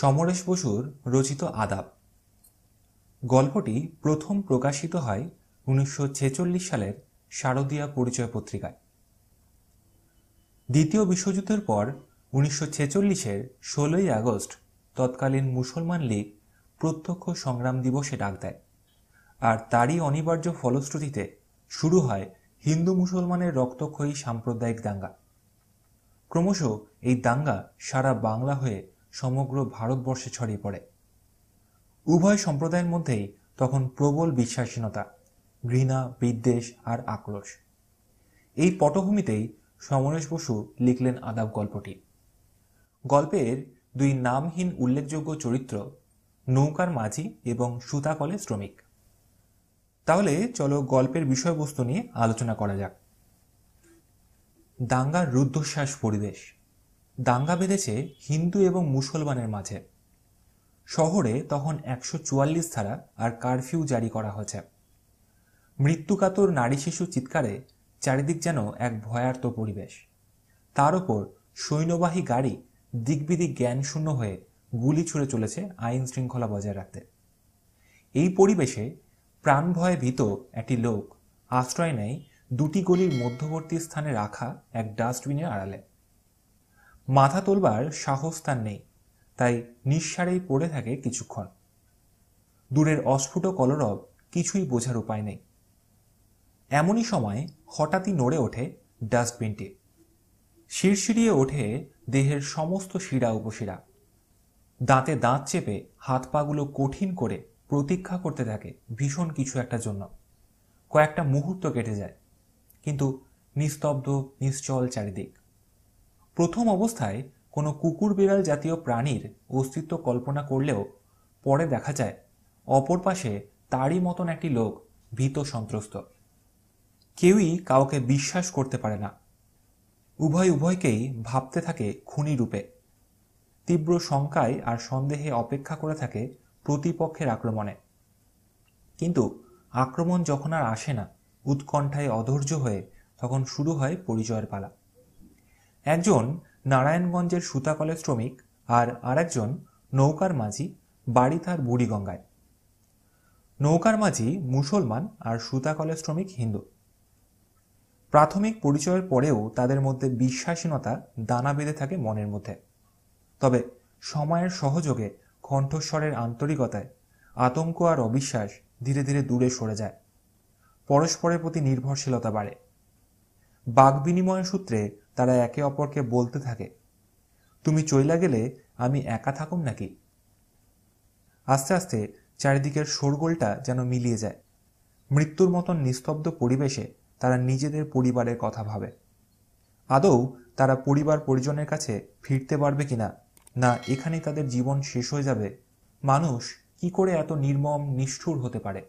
সমরেশ বসুর রচিত আদাব গল্পটি প্রথম প্রকাশিত হয় উনিশশো সালের শারদীয়া পরিচয় পত্রিকায় দ্বিতীয় বিশ্বযুদ্ধের পর উনিশশো ছেচল্লিশের ষোলোই আগস্ট তৎকালীন মুসলমান লীগ প্রত্যক্ষ সংগ্রাম দিবসে ডাক দেয় আর তারই অনিবার্য ফলশ্রুতিতে শুরু হয় হিন্দু মুসলমানের রক্তক্ষয়ী সাম্প্রদায়িক দাঙ্গা ক্রমশ এই দাঙ্গা সারা বাংলা হয়ে সমগ্র ভারতবর্ষে ছড়িয়ে পড়ে উভয় সম্প্রদায়ের মধ্যেই তখন প্রবল বিশ্বাসীনতা ঘৃণা বিদ্বেষ আর আক্রোশ এই পটভূমিতেই সমরেশ বসু লিখলেন আদাব গল্পটি গল্পের দুই নামহীন উল্লেখযোগ্য চরিত্র নৌকার মাঝি এবং সুতাকলে শ্রমিক তাহলে চলো গল্পের বিষয়বস্তু নিয়ে আলোচনা করা যাক দাঙ্গার রুদ্ধশ্বাস পরিবেশ দাঙ্গা বেঁধেছে হিন্দু এবং মুসলমানের মাঝে শহরে তখন একশো চুয়াল্লিশ ধারা আর কারফিউ জারি করা হয়েছে মৃত্যুকাতর নারী শিশু চিৎকারে চারিদিক যেন এক ভয়ার্ত পরিবেশ তার ওপর সৈন্যবাহী গাড়ি দিকবিদিক শূন্য হয়ে গুলি ছুড়ে চলেছে আইন শৃঙ্খলা বজায় রাখতে এই পরিবেশে প্রাণ ভয়ে ভীত একটি লোক আশ্রয় নেয় দুটি গলির মধ্যবর্তী স্থানে রাখা এক ডাস্টবিনের আড়ালে মাথা তোলবার সাহস তার নেই তাই নিঃসারেই পড়ে থাকে কিছুক্ষণ দূরের অস্ফুট কলরব কিছুই বোঝার উপায় নেই এমনই সময় হঠাৎই নড়ে ওঠে ডাস্টবিনটি শিরশিরিয়ে ওঠে দেহের সমস্ত শিরা উপশিরা দাঁতে দাঁত চেপে হাত পাগুলো কঠিন করে প্রতীক্ষা করতে থাকে ভীষণ কিছু একটা জন্য কয়েকটা মুহূর্ত কেটে যায় কিন্তু নিস্তব্ধ নিশ্চল চারিদিক প্রথম অবস্থায় কোনো কুকুর বিড়াল জাতীয় প্রাণীর অস্তিত্ব কল্পনা করলেও পরে দেখা যায় অপর পাশে তারই মতন একটি লোক ভীত সন্ত্রস্ত কেউই কাউকে বিশ্বাস করতে পারে না উভয় উভয়কেই ভাবতে থাকে খুনি রূপে তীব্র শঙ্কায় আর সন্দেহে অপেক্ষা করে থাকে প্রতিপক্ষের আক্রমণে কিন্তু আক্রমণ যখন আর আসে না উৎকণ্ঠায় অধৈর্য হয়ে তখন শুরু হয় পরিচয়ের পালা একজন নারায়ণগঞ্জের সুতাকলের শ্রমিক আর আরেকজন নৌকার মাঝি বাড়ি তার বুড়িগঙ্গায় নৌকার মাঝি মুসলমান আর সুতাকলের শ্রমিক হিন্দু প্রাথমিক পরিচয়ের পরেও তাদের মধ্যে বিশ্বাসীনতা দানা বেঁধে থাকে মনের মধ্যে তবে সময়ের সহযোগে কণ্ঠস্বরের আন্তরিকতায় আতঙ্ক আর অবিশ্বাস ধীরে ধীরে দূরে সরে যায় পরস্পরের প্রতি নির্ভরশীলতা বাড়ে বিনিময় সূত্রে তারা একে অপরকে বলতে থাকে তুমি চইলা গেলে আমি একা থাকুম নাকি আস্তে আস্তে চারিদিকের শোরগোলটা যেন মিলিয়ে যায় মৃত্যুর মতন নিস্তব্ধ পরিবেশে তারা নিজেদের পরিবারের কথা ভাবে আদৌ তারা পরিবার পরিজনের কাছে ফিরতে পারবে কিনা না এখানে তাদের জীবন শেষ হয়ে যাবে মানুষ কি করে এত নির্মম নিষ্ঠুর হতে পারে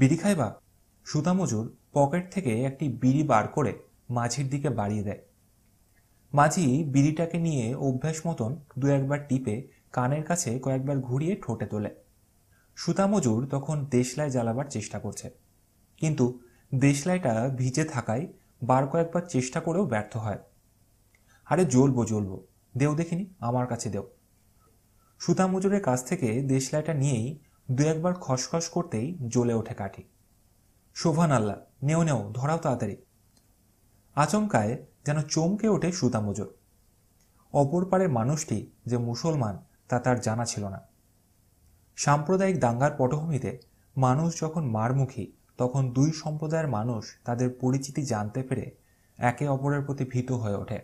বিড়ি খাইবা সুতামজুর পকেট থেকে একটি বিড়ি বার করে মাঝির দিকে বাড়িয়ে দেয় মাঝি বিড়িটাকে নিয়ে অভ্যাস মতন দু একবার টিপে কানের কাছে কয়েকবার ঘুরিয়ে ঠোঁটে তোলে সুতামজুর তখন দেশলাই জ্বালাবার চেষ্টা করছে কিন্তু দেশলাইটা ভিজে থাকায় বার কয়েকবার চেষ্টা করেও ব্যর্থ হয় আরে জ্বলবো জ্বলবো দেও দেখিনি আমার কাছে দেও সুতামজুরের কাছ থেকে দেশলাইটা নিয়েই দু একবার খসখস করতেই জ্বলে ওঠে কাঠি শোভান আল্লাহ নেও নেও ধরাও তাড়াতাড়ি আচমকায় যেন চমকে ওঠে সুতামুজো অপর পারে মানুষটি যে মুসলমান তা তার জানা ছিল না সাম্প্রদায়িক দাঙ্গার পটভূমিতে মানুষ যখন মারমুখী তখন দুই সম্প্রদায়ের মানুষ তাদের পরিচিতি জানতে পেরে একে অপরের প্রতি ভীত হয়ে ওঠে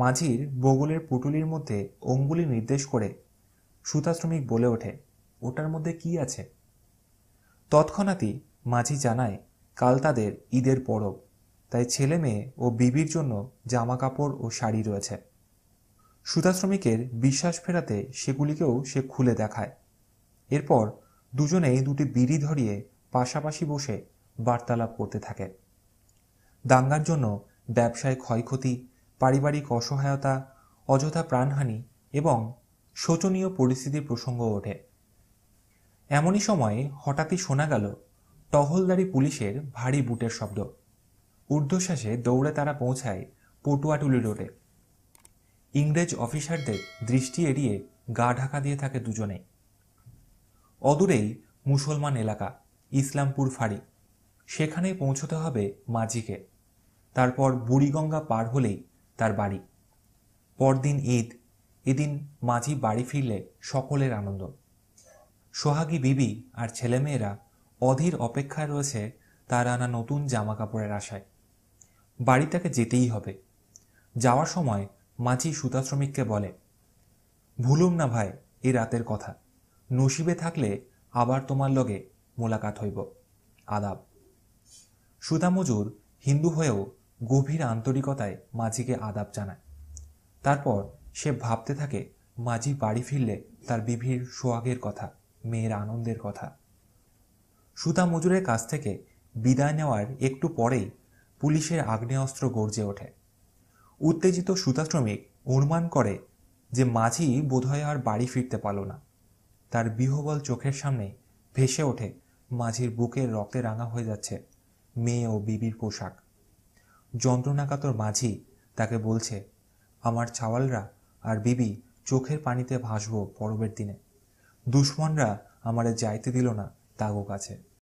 মাঝির বগলের পুটুলির মধ্যে অঙ্গুলি নির্দেশ করে সুতা শ্রমিক বলে ওঠে ওটার মধ্যে কি আছে তৎক্ষণাৎই মাঝি জানায় কাল তাদের ঈদের পরব তাই ছেলে মেয়ে ও বিবির জন্য জামা কাপড় ও শাড়ি রয়েছে সুতা শ্রমিকের বিশ্বাস ফেরাতে সেগুলিকেও সে খুলে দেখায় এরপর দুজনেই দুটি বিড়ি ধরিয়ে পাশাপাশি বসে বার্তালাপ করতে থাকে দাঙ্গার জন্য ব্যবসায় ক্ষয়ক্ষতি পারিবারিক অসহায়তা অযথা প্রাণহানি এবং শোচনীয় পরিস্থিতির প্রসঙ্গ ওঠে এমনই সময় হঠাৎই শোনা গেল টহলদারি পুলিশের ভারী বুটের শব্দ ঊর্ধ্বশ্বাসে দৌড়ে তারা পৌঁছায় পটুয়াটুলি রোডে ইংরেজ অফিসারদের দৃষ্টি এড়িয়ে গা ঢাকা দিয়ে থাকে দুজনেই অদূরেই মুসলমান এলাকা ইসলামপুর ফাঁড়ি সেখানে পৌঁছতে হবে মাঝিকে তারপর বুড়িগঙ্গা পার হলেই তার বাড়ি পরদিন ঈদ এদিন মাঝি বাড়ি ফিরলে সকলের আনন্দ সোহাগী বিবি আর ছেলেমেয়েরা অধীর অপেক্ষায় রয়েছে তার আনা নতুন জামা কাপড়ের আশায় বাড়ি তাকে যেতেই হবে যাওয়ার সময় মাঝি সুতা শ্রমিককে বলে ভুলুম না ভাই এ রাতের কথা নসিবে থাকলে আবার তোমার লগে মোলাকাত হইব আদাব সুতা মজুর হিন্দু হয়েও গভীর আন্তরিকতায় মাঝিকে আদাব জানায় তারপর সে ভাবতে থাকে মাঝি বাড়ি ফিরলে তার বিভির সোয়াগের কথা মেয়ের আনন্দের কথা সুতা মজুরের কাছ থেকে বিদায় নেওয়ার একটু পরেই পুলিশের আগ্নেয়াস্ত্র গর্জে ওঠে উত্তেজিত সুতা শ্রমিক অনুমান করে যে মাঝি বোধহয় আর বাড়ি ফিরতে পারল না তার বিহবল চোখের সামনে ভেসে ওঠে মাঝির বুকের রক্তে রাঙা হয়ে যাচ্ছে মেয়ে ও বিবির পোশাক যন্ত্রণাকাতর মাঝি তাকে বলছে আমার চাওয়ালরা আর বিবি চোখের পানিতে ভাসবো পরবের দিনে দুশ্মনরা আমারে যাইতে দিল না তাগো কাছে